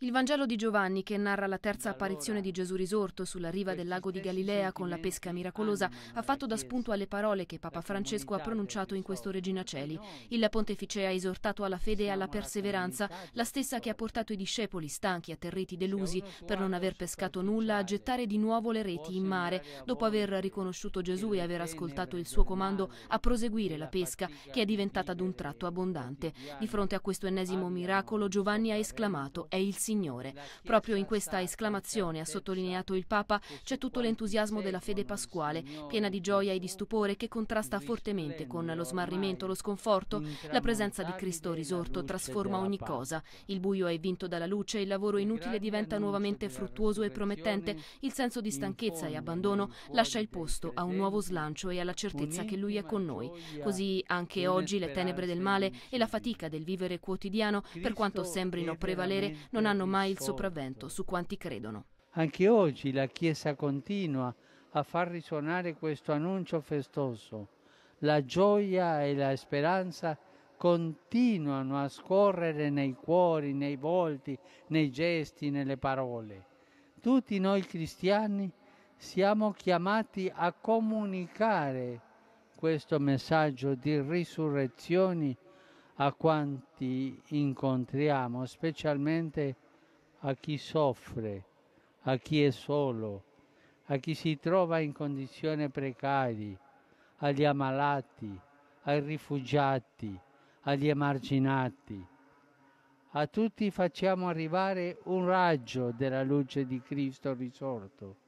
Il Vangelo di Giovanni, che narra la terza apparizione di Gesù risorto sulla riva del lago di Galilea con la pesca miracolosa, ha fatto da spunto alle parole che Papa Francesco ha pronunciato in questo Regina Celi. Il pontefice ha esortato alla fede e alla perseveranza, la stessa che ha portato i discepoli, stanchi, atterriti, delusi, per non aver pescato nulla, a gettare di nuovo le reti in mare, dopo aver riconosciuto Gesù e aver ascoltato il suo comando a proseguire la pesca, che è diventata ad un tratto abbondante. Di fronte a questo ennesimo miracolo, Giovanni ha esclamato, è il Signore. Proprio in questa esclamazione, ha sottolineato il Papa, c'è tutto l'entusiasmo della fede pasquale, piena di gioia e di stupore che contrasta fortemente con lo smarrimento, lo sconforto. La presenza di Cristo risorto trasforma ogni cosa. Il buio è vinto dalla luce, il lavoro inutile diventa nuovamente fruttuoso e promettente, il senso di stanchezza e abbandono lascia il posto a un nuovo slancio e alla certezza che Lui è con noi. Così anche oggi le tenebre del male e la fatica del vivere quotidiano, per quanto sembrino prevalere, non hanno hanno mai il sopravvento su quanti credono. Anche oggi la Chiesa continua a far risuonare questo annuncio festoso. La gioia e la speranza continuano a scorrere nei cuori, nei volti, nei gesti, nelle parole. Tutti noi cristiani siamo chiamati a comunicare questo messaggio di risurrezioni a quanti incontriamo, specialmente a a chi soffre, a chi è solo, a chi si trova in condizioni precarie, agli ammalati, ai rifugiati, agli emarginati. A tutti facciamo arrivare un raggio della luce di Cristo risorto